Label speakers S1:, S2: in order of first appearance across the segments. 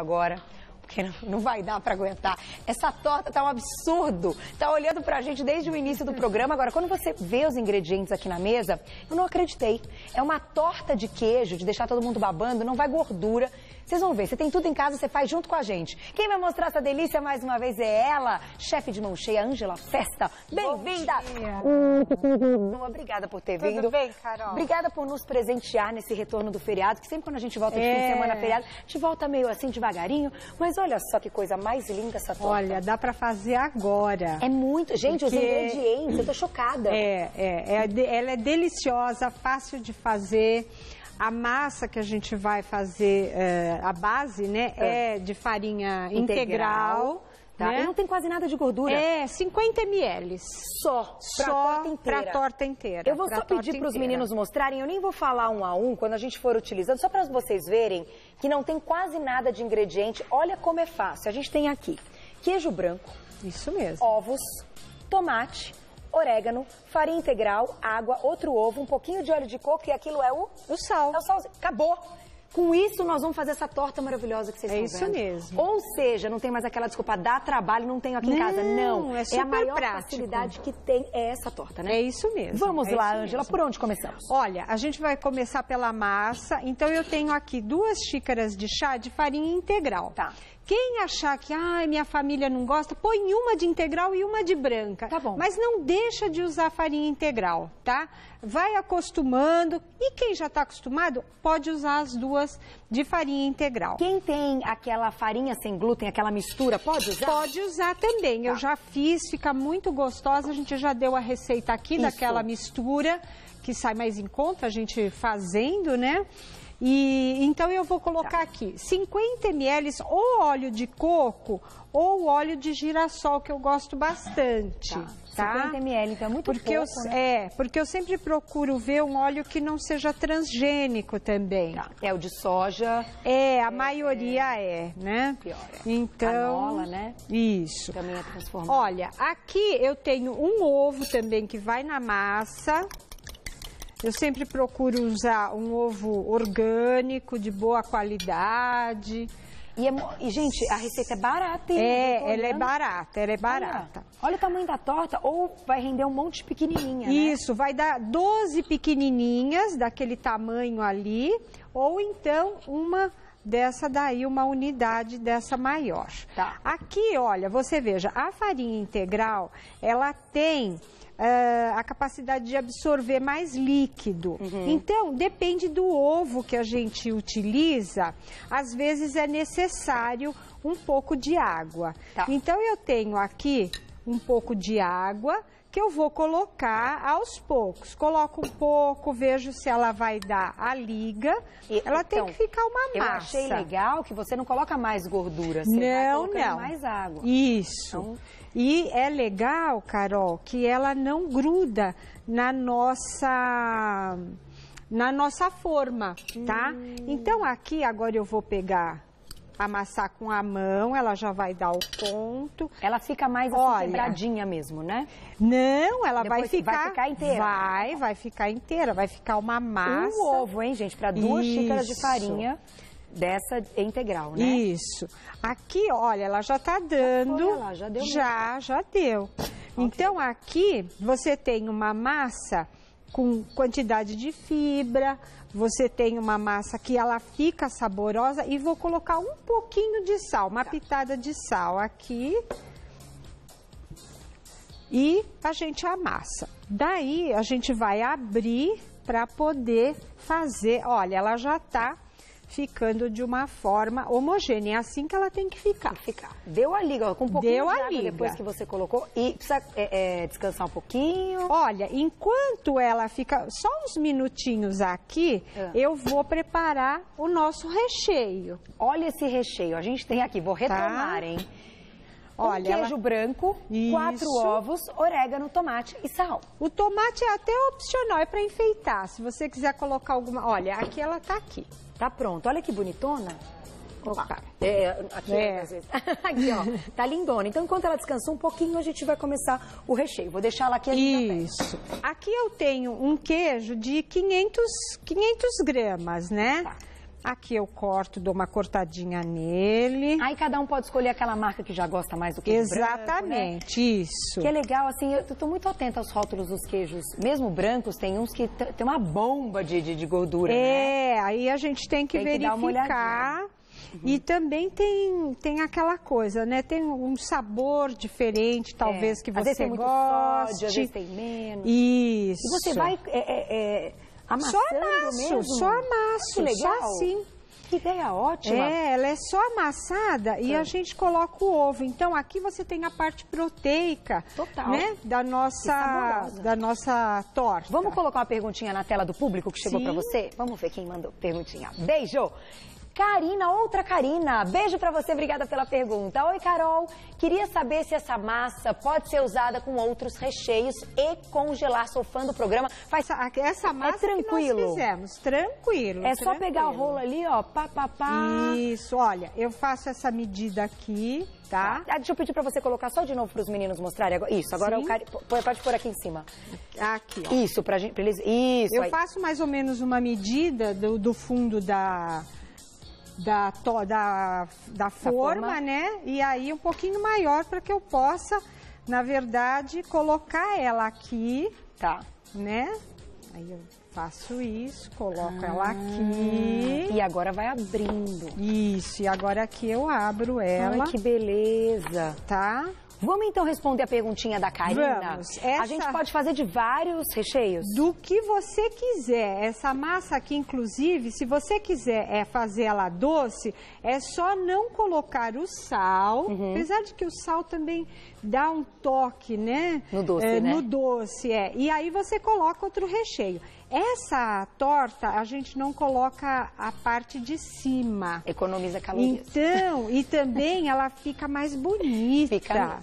S1: agora, porque não vai dar para aguentar. Essa torta tá um absurdo. Tá olhando pra gente desde o início do programa. Agora, quando você vê os ingredientes aqui na mesa, eu não acreditei. É uma torta de queijo, de deixar todo mundo babando, não vai gordura. Vocês vão ver, você tem tudo em casa, você faz junto com a gente. Quem vai mostrar essa delícia mais uma vez é ela, chefe de mão cheia, Ângela Festa. Bem-vinda! Obrigada por ter tudo vindo. Tudo bem, Carol? Obrigada por nos presentear nesse retorno do feriado, que sempre quando a gente volta de é. fim de é. semana feriado, a gente volta meio assim, devagarinho. Mas olha só que coisa mais linda essa torta. Olha, dá pra fazer agora. É muito. Gente, Porque... os ingredientes, eu tô chocada. É, é, é, ela é deliciosa, fácil de fazer. A massa que a gente vai fazer, é, a base, né, é, é de farinha integral. integral tá? né? E não tem quase nada de gordura. É, 50 ml. Só, pra só torta inteira. pra torta inteira. Eu vou só pedir para os meninos mostrarem, eu nem vou falar um a um quando a gente for utilizando, só para vocês verem que não tem quase nada de ingrediente. Olha como é fácil. A gente tem aqui queijo branco. Isso mesmo. Ovos, tomate, orégano, farinha integral, água, outro ovo, um pouquinho de óleo de coco e aquilo é o... O sal. É o sal. Acabou. Com isso, nós vamos fazer essa torta maravilhosa que vocês é estão vendo. É isso mesmo. Ou seja, não tem mais aquela desculpa, dá trabalho, não tenho aqui não, em casa. Não, é, super é a maior prático. facilidade que tem é essa torta, né? É isso mesmo. Vamos é lá, Ângela, por onde começamos? Olha, a gente vai começar pela massa. Então, eu tenho aqui duas xícaras de chá de farinha integral. Tá. Quem achar que, ah, minha família não gosta, põe uma de integral e uma de branca. Tá bom. Mas não deixa de usar farinha integral, tá? Vai acostumando. E quem já está acostumado, pode usar as duas de farinha integral. Quem tem aquela farinha sem glúten, aquela mistura, pode usar? Pode usar também. Tá. Eu já fiz, fica muito gostosa. A gente já deu a receita aqui Isso. daquela mistura, que sai mais em conta a gente fazendo, né? E então eu vou colocar tá. aqui 50 ml ou óleo de coco ou óleo de girassol que eu gosto bastante. Tá. Tá? 50 ml, então é muito porque pouco, eu, né? É, porque eu sempre procuro ver um óleo que não seja transgênico também. Tá. É o de soja. É, a é, maioria é, é né? Pior. É. Então, Canola, né? Isso. Também é transformado. Olha, aqui eu tenho um ovo também que vai na massa. Eu sempre procuro usar um ovo orgânico, de boa qualidade. E, é, e, gente, a receita é barata. Hein? É, ela é barata, ela é barata. Olha, olha, o tamanho da torta, ou vai render um monte de pequenininha, né? Isso, vai dar 12 pequenininhas daquele tamanho ali, ou então uma dessa daí uma unidade dessa maior. Tá. Aqui, olha, você veja, a farinha integral, ela tem Uh, a capacidade de absorver mais líquido. Uhum. Então, depende do ovo que a gente utiliza, às vezes é necessário um pouco de água. Tá. Então, eu tenho aqui um pouco de água que eu vou colocar aos poucos. Coloco um pouco, vejo se ela vai dar a liga. E, ela então, tem que ficar uma massa. Eu achei legal que você não coloca mais gordura, você não, vai não. mais água. Isso. Então... E é legal, Carol, que ela não gruda na nossa na nossa forma, tá? Hum. Então aqui agora eu vou pegar amassar com a mão, ela já vai dar o ponto. Ela fica mais assim, quebradinha mesmo, né? Não, ela vai ficar... Vai ficar inteira. Vai, vai ficar inteira, vai ficar uma massa. Um ovo, hein, gente? Para duas Isso. xícaras de farinha dessa integral, né? Isso. Aqui, olha, ela já tá dando... Já, lá, já deu. Já, muito. já deu. Okay. Então, aqui, você tem uma massa com quantidade de fibra, você tem uma massa que ela fica saborosa e vou colocar um pouquinho de sal, uma tá. pitada de sal aqui. E a gente amassa. Daí a gente vai abrir para poder fazer, olha, ela já está ficando de uma forma homogênea. É assim que ela tem que ficar. Tem que ficar. Deu a liga, com um pouquinho Deu de a liga. depois que você colocou. E precisa é, é, descansar um pouquinho. Olha, enquanto ela fica só uns minutinhos aqui, é. eu vou preparar o nosso recheio. Olha esse recheio. A gente tem aqui, vou tá. retomar, tá. hein? Olha, um queijo ela... branco, Isso. quatro ovos, orégano, tomate e sal. O tomate é até opcional, é para enfeitar. Se você quiser colocar alguma... Olha, aqui ela tá aqui. Tá pronto. Olha que bonitona. Opa. É, aqui, é. aqui, ó. Tá lindona. Então, enquanto ela descansou um pouquinho, a gente vai começar o recheio. Vou deixar ela aqui. Isso. Aqui eu tenho um queijo de 500, 500 gramas, né? Tá. Aqui eu corto, dou uma cortadinha nele. Aí cada um pode escolher aquela marca que já gosta mais do que Exatamente, branco, né? isso. Que é legal, assim, eu tô muito atenta aos rótulos dos queijos. Mesmo brancos, tem uns que tem uma bomba de, de, de gordura, né? é, né? aí a gente tem que tem verificar. Que Uhum. E também tem, tem aquela coisa, né? Tem um sabor diferente, talvez, é. que você às vezes tem goste. sódio, às vezes tem menos. Isso. E você vai é, é, é Amassando só amasso, mesmo? Só ah, amasso, que legal. só assim. Que ideia ótima. É, ela é só amassada Sim. e a hum. gente coloca o ovo. Então aqui você tem a parte proteica, Total. né, da nossa da nossa torta. Vamos colocar uma perguntinha na tela do público que chegou para você? Vamos ver quem mandou perguntinha. Beijo. Karina, outra Karina. Beijo para você, obrigada pela pergunta. Oi, Carol. Queria saber se essa massa pode ser usada com outros recheios e congelar. Sou fã do programa. Faz essa, essa é massa é tranquilo. que nós fizemos, tranquilo. É tranquilo. só pegar o rolo ali, ó, pá, pá, pá. Isso, olha, eu faço essa medida aqui, tá? Ah, deixa eu pedir para você colocar só de novo para os meninos mostrarem agora. Isso, agora Sim. o cari... pode pôr aqui em cima. Aqui, ó. Isso, pra gente, eles... Isso. Eu aí. faço mais ou menos uma medida do, do fundo da da, to, da, da, forma, forma, né? E aí um pouquinho maior para que eu possa, na verdade, colocar ela aqui. Tá. Né? Aí eu faço isso, coloco ah, ela aqui. E agora vai abrindo. Isso, e agora aqui eu abro ela. Ai, que beleza. Tá? Vamos então responder a perguntinha da Karina? Vamos. Essa... A gente pode fazer de vários recheios? Do que você quiser. Essa massa aqui, inclusive, se você quiser é, fazer ela doce, é só não colocar o sal, uhum. apesar de que o sal também dá um toque, né? No doce, é, né? No doce, é. E aí você coloca outro recheio. Essa torta a gente não coloca a parte de cima. Economiza calorias. Então, e também ela fica mais bonita. Fica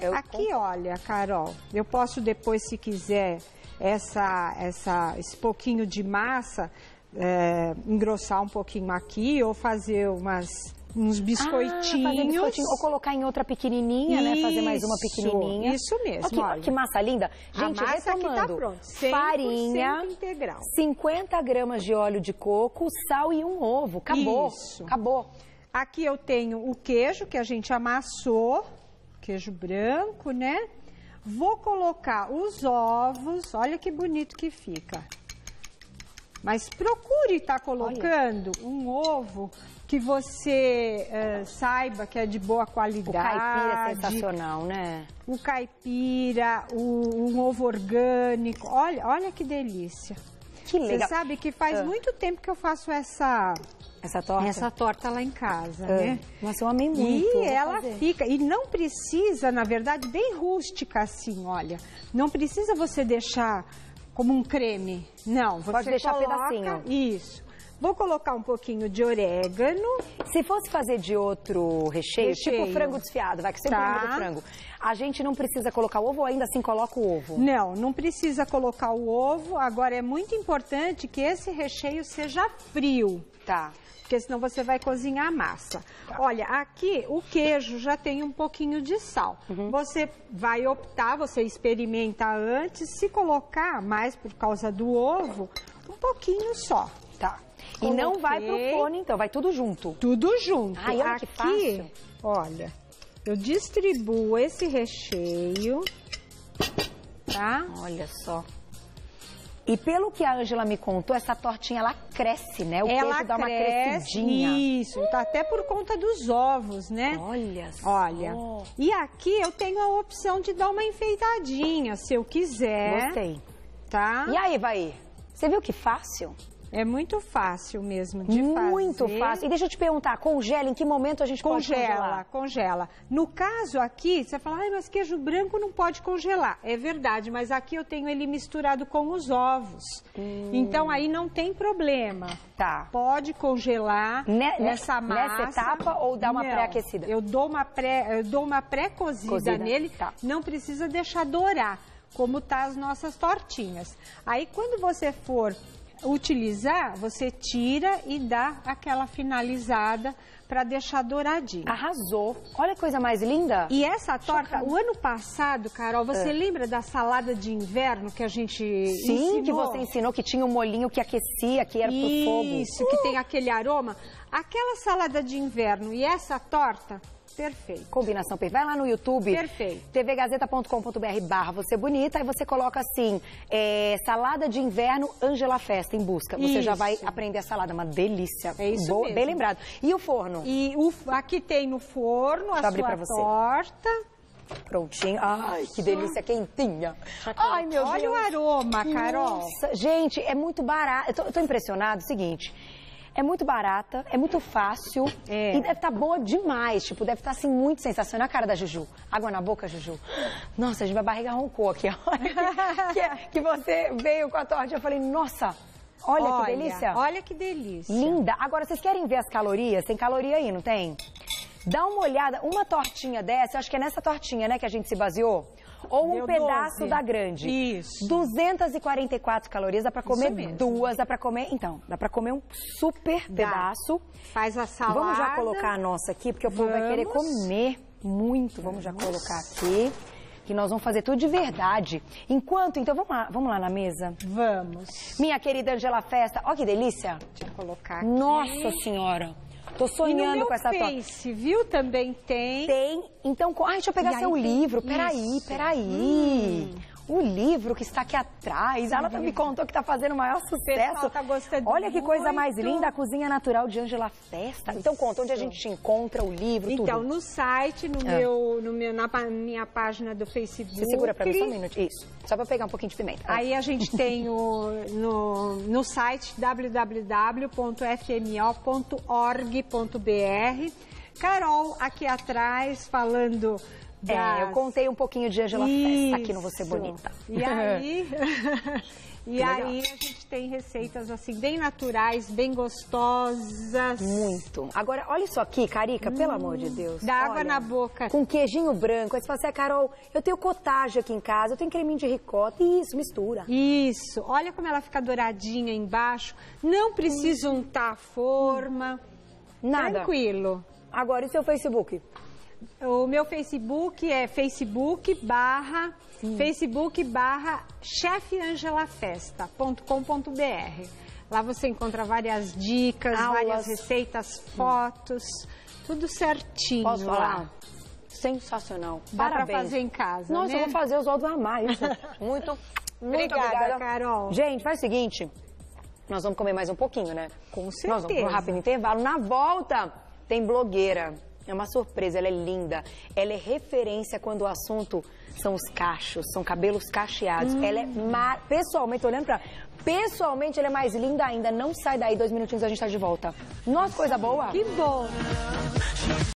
S1: eu Aqui, olha, Carol, eu posso depois, se quiser, essa, essa, esse pouquinho de massa, é, engrossar um pouquinho aqui ou fazer umas uns ah, biscoitinhos. Ah, biscoitinho. Ou colocar em outra pequenininha, isso, né? Fazer mais uma pequenininha. Isso mesmo. Oh, que, que, massa linda. Gente, a massa aqui tá pronta. Farinha, integral. 50 gramas de óleo de coco, sal e um ovo. Acabou. Isso. Acabou. Aqui eu tenho o queijo que a gente amassou, queijo branco, né? Vou colocar os ovos, olha que bonito que fica. Mas procure estar tá colocando Olha. um ovo que você uh, saiba que é de boa qualidade. O caipira é sensacional, né? O caipira, o, um ovo orgânico. Olha, olha que delícia. Que legal. Você sabe que faz ah. muito tempo que eu faço essa... Essa torta? Essa torta lá em casa, ah. né? Nossa, eu amei muito. E ela fazer. fica... E não precisa, na verdade, bem rústica assim, olha. Não precisa você deixar como um creme. Não, você Pode deixar coloca... pedacinho. Isso. Vou colocar um pouquinho de orégano. Se fosse fazer de outro recheio, tipo recheio. tipo frango desfiado, vai que você tá. do frango. A gente não precisa colocar o ovo, ainda assim coloca o ovo? Não, não precisa colocar o ovo. Agora, é muito importante que esse recheio seja frio. Tá porque senão você vai cozinhar a massa. Tá. Olha, aqui o queijo já tem um pouquinho de sal. Uhum. Você vai optar, você experimenta antes, se colocar mais por causa do ovo, um pouquinho só. Tá. E não vai pro forno, então, vai tudo junto. Tudo junto. Ai, olha aqui, que fácil. olha, eu distribuo esse recheio, tá? Olha só. E pelo que a Ângela me contou, essa tortinha ela cresce, né? O ela queijo dá uma crescidinha. Isso, tá até por conta dos ovos, né? Olha só. Olha. E aqui eu tenho a opção de dar uma enfeitadinha, se eu quiser. Gostei. Tá? E aí, vai? Você viu que fácil? É muito fácil mesmo de muito fazer. Muito fácil. E deixa eu te perguntar, congela, em que momento a gente congela, pode congelar? Congela, No caso aqui, você fala, ai, mas queijo branco não pode congelar. É verdade, mas aqui eu tenho ele misturado com os ovos. Hum. Então aí não tem problema. Tá. Pode congelar ne nessa massa. Nessa etapa ou dar uma pré-aquecida? Eu dou uma pré, eu dou uma pré-cozida nele. Tá. Não precisa deixar dourar, como tá as nossas tortinhas. Aí quando você for utilizar, você tira e dá aquela finalizada para deixar douradinho. Arrasou. Olha que coisa mais linda. E essa torta, o ano passado, Carol, você é. lembra da salada de inverno que a gente Sim, ensinou? que você ensinou que tinha um molinho que aquecia, que era pro fogo. Isso, que uh. tem aquele aroma. Aquela salada de inverno e essa torta Perfeito. Combinação perfeita. Vai lá no YouTube. Perfeito. tvgazeta.com.br barra você bonita e você coloca assim, é, salada de inverno Angela Festa em busca. Você isso. já vai aprender a salada, uma delícia. É isso Boa, mesmo. Bem lembrado. E o forno? E o, aqui tem no forno Deixa a sua você. torta. Prontinho. Ai, que delícia, quentinha. Ai, meu Olha Deus. Olha o aroma, Carol. Nossa, gente, é muito barato. Eu tô, eu tô impressionado. Seguinte, é muito barata, é muito fácil é. e deve estar tá boa demais. Tipo, deve estar tá, assim muito sensacional. A cara da Juju. Água na boca, Juju. Nossa, a gente barriga roncou aqui. que, que, é, que você veio com a torta, eu falei, nossa, Olha, olha, que delícia. Olha que delícia. Linda. Agora, vocês querem ver as calorias? Tem caloria aí, não tem? Dá uma olhada. Uma tortinha dessa, eu acho que é nessa tortinha, né, que a gente se baseou ou Deu um pedaço 12. da grande. Isso. 244 calorias, dá pra comer duas, dá pra comer... Então, dá pra comer um super dá. pedaço. Faz a salada. Vamos já colocar a nossa aqui, porque o povo vai querer comer muito. Vamos, vamos já colocar aqui que nós vamos fazer tudo de verdade. Enquanto, então, vamos lá, vamos lá na mesa? Vamos. Minha querida Angela Festa, olha que delícia. Deixa eu colocar aqui. Nossa Senhora. Tô sonhando com essa face, troca. Face, viu? Também tem. Tem. Então, ai, deixa eu pegar e seu livro. Peraí, peraí. Hum o livro que está aqui atrás. A Ana tá- me contou que está fazendo o maior sucesso. Tá Olha que coisa muito. mais linda, a cozinha natural de Angela Festa. Então conta onde a gente encontra, o livro, Então, tudo. no site, no ah. meu, no meu, na minha página do Facebook. Você segura para mim só um minuto. Isso, só para pegar um pouquinho de pimenta. Aí a gente tem o, no, no site www.fmo.org.br Carol aqui atrás falando das... É, eu contei um pouquinho de Angela Festa aqui no Você Bonita. E aí... e aí a gente tem receitas assim, bem naturais, bem gostosas. Muito. Agora, olha isso aqui, Carica, hum, pelo amor de hum, Deus. Dá olha, água na boca. Com queijinho branco. Aí você fala assim, ah, Carol, eu tenho cottage aqui em casa, eu tenho creminho de ricota. isso, mistura. Isso. Olha como ela fica douradinha embaixo. Não precisa hum. untar a forma. Hum. Nada. Tranquilo. Agora, e seu Facebook? O meu Facebook é facebook barra, facebook barra chefeangelafesta.com.br. Lá você encontra várias dicas, Aulas. várias receitas, fotos, tudo certinho Posso falar? lá. Sensacional. Dá Parabéns. pra fazer em casa, Nossa, né? eu vou fazer os olhos amar Muito, muito obrigada, obrigada, Carol. Gente, faz o seguinte, nós vamos comer mais um pouquinho, né? Com certeza. Nós vamos um rápido intervalo. Na volta tem blogueira. É uma surpresa, ela é linda. Ela é referência quando o assunto são os cachos, são cabelos cacheados. Hum. Ela é mar... pessoalmente, olhando pra pessoalmente ela é mais linda ainda. Não sai daí, dois minutinhos a gente tá de volta. Nossa, coisa boa. Que bom.